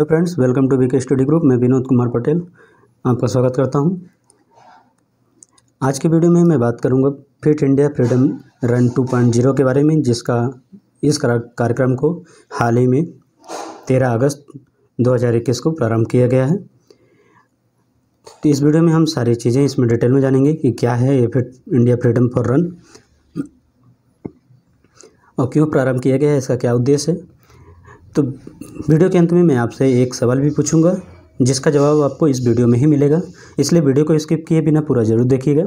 hello friends welcome to VK study group मैं विनोद कुमार पटेल आपका स्वागत करता हूं आज के वीडियो में मैं बात करूंगा फिट इंडिया फ्रीडम रन 2.0 के बारे में जिसका इस कार्यक्रम को हाल ही में 13 अगस्त 2021 को प्रारंभ किया गया है तो इस वीडियो में हम सारी चीज़ें इसमें डिटेल में जानेंगे कि क्या है ये fit India freedom for run और क्यों प्रारंभ किया गया है इसका क्या उद्देश्य है तो वीडियो के अंत में मैं आपसे एक सवाल भी पूछूंगा जिसका जवाब आपको इस वीडियो में ही मिलेगा इसलिए वीडियो को स्किप किए बिना पूरा ज़रूर देखिएगा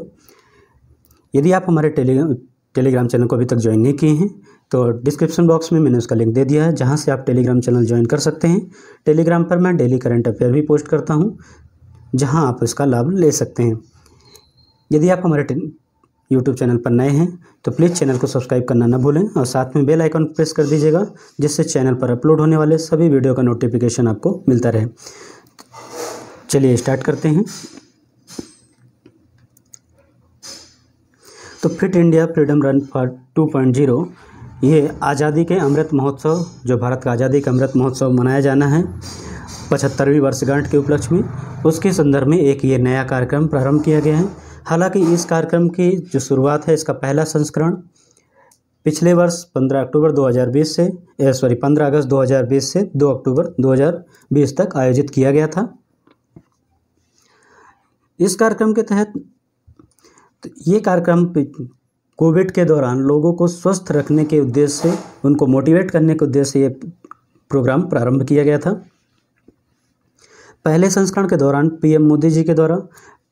यदि आप हमारे टेलीग्राम टेलीग्राम चैनल को अभी तक ज्वाइन नहीं किए हैं तो डिस्क्रिप्शन बॉक्स में मैंने उसका लिंक दे दिया है जहाँ से आप टेलीग्राम चैनल ज्वाइन कर सकते हैं टेलीग्राम पर मैं डेली करंट अफेयर भी पोस्ट करता हूँ जहाँ आप इसका लाभ ले सकते हैं यदि आप हमारे यूट्यूब चैनल पर नए हैं तो प्लीज़ चैनल को सब्सक्राइब करना ना भूलें और साथ में बेल आइकन प्रेस कर दीजिएगा जिससे चैनल पर अपलोड होने वाले सभी वीडियो का नोटिफिकेशन आपको मिलता रहे चलिए स्टार्ट करते हैं तो fit India freedom run for two point zero ये आज़ादी के अमृत महोत्सव जो भारत का आज़ादी का अमृत महोत्सव मनाया जाना है पचहत्तरवीं वर्षगांठ के उपलक्ष्य में उसके संदर्भ में एक ये नया कार्यक्रम प्रारंभ किया गया है हालांकि इस कार्यक्रम की जो शुरुआत है इसका पहला संस्करण पिछले वर्ष 15 अक्टूबर 2020 से सॉरी 15 अगस्त 2020 से 2 अक्टूबर 2020 तक आयोजित किया गया था इस कार्यक्रम के तहत तो ये कार्यक्रम कोविड के दौरान लोगों को स्वस्थ रखने के उद्देश्य से उनको मोटिवेट करने के उद्देश्य से ये प्रोग्राम प्रारंभ किया गया था पहले संस्करण के दौरान पीएम मोदी जी के द्वारा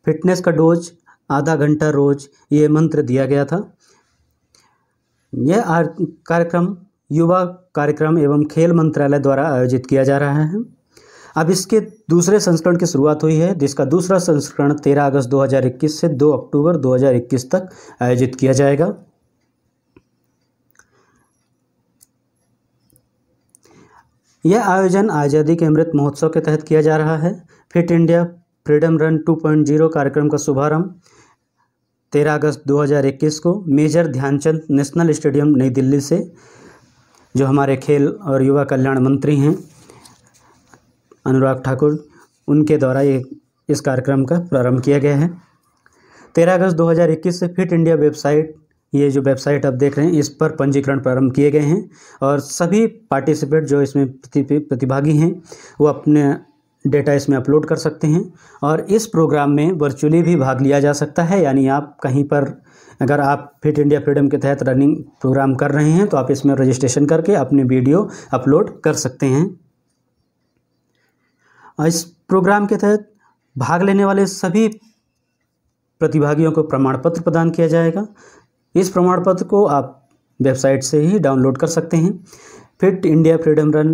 फिटनेस का डोज आधा घंटा रोज ये मंत्र दिया गया था यह कार्यक्रम युवा कार्यक्रम एवं खेल मंत्रालय द्वारा आयोजित किया जा रहा है अब इसके दूसरे संस्करण की शुरुआत हुई है जिसका दूसरा संस्करण 13 अगस्त 2021 से 2 अक्टूबर 2021 तक आयोजित किया जाएगा यह आयोजन आज़ादी के अमृत महोत्सव के तहत किया जा रहा है फिट इंडिया फ्रीडम रन 2.0 कार्यक्रम का शुभारंभ 13 अगस्त 2021 को मेजर ध्यानचंद नेशनल स्टेडियम नई दिल्ली से जो हमारे खेल और युवा कल्याण मंत्री हैं अनुराग ठाकुर उनके द्वारा ये इस कार्यक्रम का प्रारंभ किया गया है 13 अगस्त 2021 से फिट इंडिया वेबसाइट ये जो वेबसाइट आप देख रहे हैं इस पर पंजीकरण प्रारंभ किए गए हैं और सभी पार्टिसिपेट जो इसमें प्रतिभागी हैं वो अपने डेटा इसमें अपलोड कर सकते हैं और इस प्रोग्राम में वर्चुअली भी भाग लिया जा सकता है यानी आप कहीं पर अगर आप फिट इंडिया फ्रीडम के तहत रनिंग प्रोग्राम कर रहे हैं तो आप इसमें रजिस्ट्रेशन करके अपने वीडियो अपलोड कर सकते हैं इस प्रोग्राम के तहत भाग लेने वाले सभी प्रतिभागियों को प्रमाण पत्र प्रदान किया जाएगा इस प्रमाण पत्र को आप वेबसाइट से ही डाउनलोड कर सकते हैं फिट इंडिया फ्रीडम रन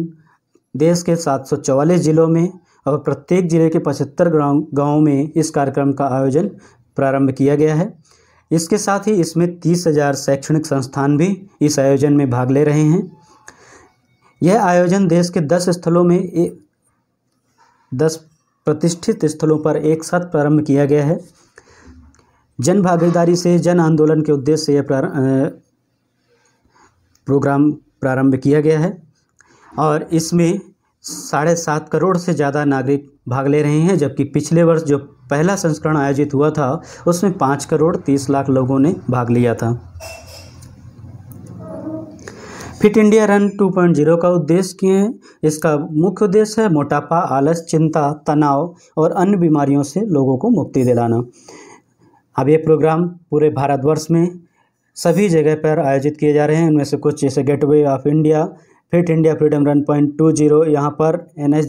देश के सात ज़िलों में और प्रत्येक जिले के पचहत्तर गाँव में इस कार्यक्रम का आयोजन प्रारंभ किया गया है इसके साथ ही इसमें तीस हजार शैक्षणिक संस्थान भी इस आयोजन में भाग ले रहे हैं यह आयोजन देश के दस स्थलों में ए, दस प्रतिष्ठित स्थलों पर एक साथ प्रारंभ किया गया है जन भागीदारी से जन आंदोलन के उद्देश्य से यह प्रोग्राम प्रारंभ किया गया है और इसमें साढ़े सात करोड़ से ज़्यादा नागरिक भाग ले रहे हैं जबकि पिछले वर्ष जो पहला संस्करण आयोजित हुआ था उसमें पाँच करोड़ तीस लाख लोगों ने भाग लिया था फिट इंडिया रन 2.0 का उद्देश्य क्या है इसका मुख्य उद्देश्य है मोटापा आलस चिंता तनाव और अन्य बीमारियों से लोगों को मुक्ति दिलाना अब ये प्रोग्राम पूरे भारतवर्ष में सभी जगह पर आयोजित किए जा रहे हैं उनमें से कुछ जैसे gateway of India fit India freedom run point two zero यहाँ पर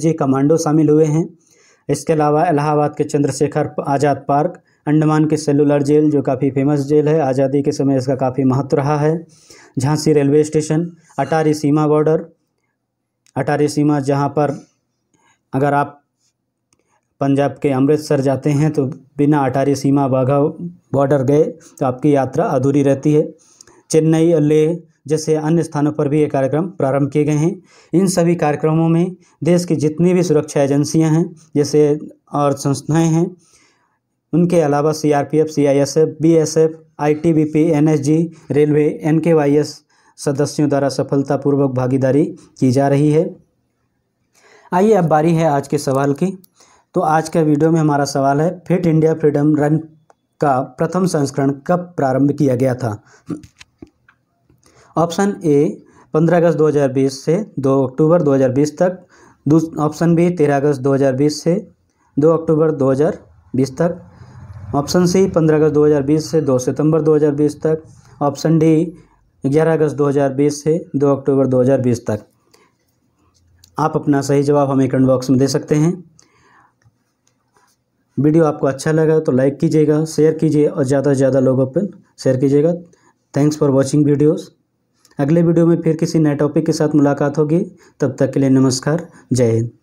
जी कमांडो शामिल हुए हैं इसके अलावा इलाहाबाद के चंद्रशेखर आज़ाद पार्क अंडमान के सेलुलर जेल जो काफ़ी फेमस जेल है आज़ादी के समय इसका काफ़ी महत्व रहा है झांसी रेलवे स्टेशन अटारी सीमा बॉर्डर अटारी सीमा जहाँ पर अगर आप पंजाब के अमृतसर जाते हैं तो बिना अटारी सीमा बाघा बॉर्डर गए तो आपकी यात्रा अधूरी रहती है चेन्नई और लेह जैसे अन्य स्थानों पर भी ये कार्यक्रम प्रारंभ किए गए हैं इन सभी कार्यक्रमों में देश की जितनी भी सुरक्षा एजेंसियां हैं जैसे और संस्थाएं हैं उनके अलावा C R P F C I S F B S F I T B P N S G railway N K Y S सदस्यों द्वारा सफलतापूर्वक भागीदारी की जा रही है आइए अब बारी है आज के सवाल की तो आज के वीडियो में हमारा सवाल है फिट इंडिया फ्रीडम रन का प्रथम संस्करण कब प्रारंभ किया गया था ऑप्शन ए 15 अगस्त 2020 से 2 अक्टूबर 2020 तक ऑप्शन बी 13 अगस्त 2020 से 2 अक्टूबर 2020 तक ऑप्शन सी 15 अगस्त 2020 से 2 सितंबर 2020 तक ऑप्शन डी 11 अगस्त 2020 से 2 अक्टूबर 2020 तक आप अपना सही जवाब हमें कमेंट बॉक्स में दे सकते हैं वीडियो आपको अच्छा लगा तो लाइक कीजिएगा शेयर कीजिए और ज़्यादा से ज़्यादा लोगों पर शेयर कीजिएगा थैंक्स फॉर वॉचिंग वीडियोज़ अगले वीडियो में फिर किसी नए टॉपिक के साथ मुलाकात होगी तब तक के लिए नमस्कार जय हिंद